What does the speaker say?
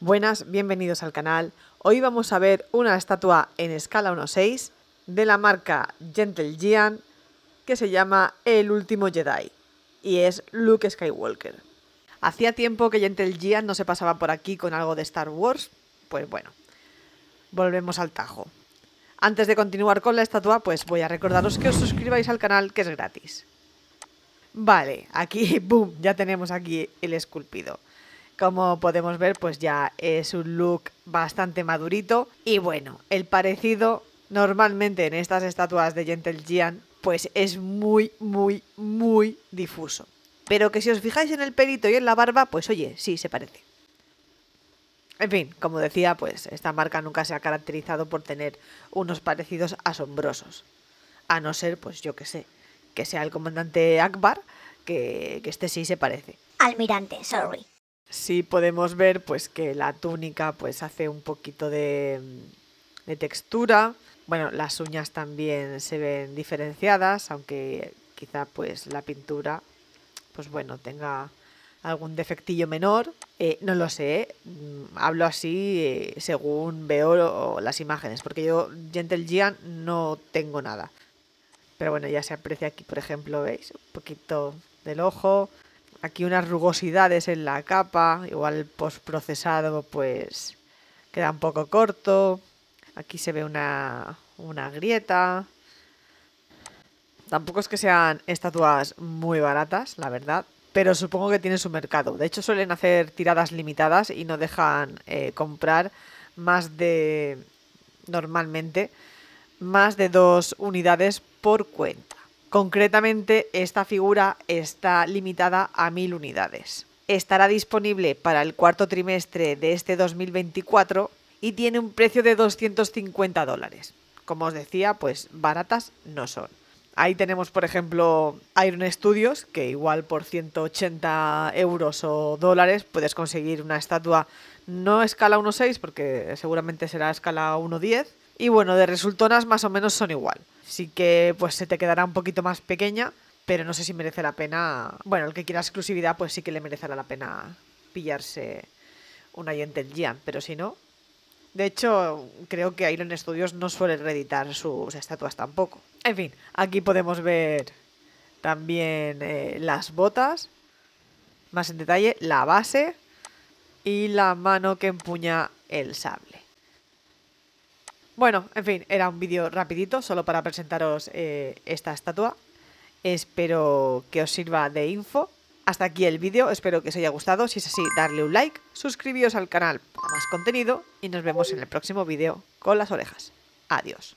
Buenas, bienvenidos al canal. Hoy vamos a ver una estatua en escala 1.6 de la marca Gentle Giant que se llama El último Jedi y es Luke Skywalker. Hacía tiempo que Gentle Giant no se pasaba por aquí con algo de Star Wars, pues bueno, volvemos al tajo. Antes de continuar con la estatua, pues voy a recordaros que os suscribáis al canal que es gratis. Vale, aquí, boom, ya tenemos aquí el esculpido. Como podemos ver, pues ya es un look bastante madurito. Y bueno, el parecido normalmente en estas estatuas de Gentle Gian, pues es muy, muy, muy difuso. Pero que si os fijáis en el pelito y en la barba, pues oye, sí, se parece. En fin, como decía, pues esta marca nunca se ha caracterizado por tener unos parecidos asombrosos. A no ser, pues yo qué sé, que sea el comandante Akbar, que, este sí se parece. Almirante, sorry. Sí podemos ver pues que la túnica pues hace un poquito de, textura. Bueno, las uñas también se ven diferenciadas, aunque quizá pues la pintura pues bueno, tenga algún defectillo menor. Eh, no lo sé, ¿eh? mm, hablo así eh, según veo las imágenes, porque yo, Gentle Gian, no tengo nada. Pero bueno, ya se aprecia aquí, por ejemplo, ¿veis? Un poquito del ojo. Aquí unas rugosidades en la capa. Igual postprocesado pues queda un poco corto. Aquí se ve una, grieta. Tampoco es que sean estatuas muy baratas, la verdad pero supongo que tienen su mercado. De hecho, suelen hacer tiradas limitadas y no dejan eh, comprar más de, normalmente, más de dos unidades por cuenta. Concretamente, esta figura está limitada a 1.000 unidades. Estará disponible para el cuarto trimestre de este 2024 y tiene un precio de 250 dólares. Como os decía, pues baratas no son. Ahí tenemos, por ejemplo, Iron Studios, que igual por 180 euros o dólares puedes conseguir una estatua no escala 1.6, porque seguramente será escala 1.10, y bueno, de resultonas más o menos son igual. Sí que pues se te quedará un poquito más pequeña, pero no sé si merece la pena... Bueno, el que quiera exclusividad pues sí que le merecerá la pena pillarse una el Gian, pero si no... De hecho, creo que Iron Studios no suele reeditar sus estatuas tampoco. En fin, aquí podemos ver también eh, las botas, más en detalle, la base y la mano que empuña el sable. Bueno, en fin, era un vídeo rapidito, solo para presentaros eh, esta estatua. Espero que os sirva de info. Hasta aquí el vídeo, espero que os haya gustado. Si es así, darle un like, suscribíos al canal para más contenido y nos vemos en el próximo vídeo con las orejas. Adiós.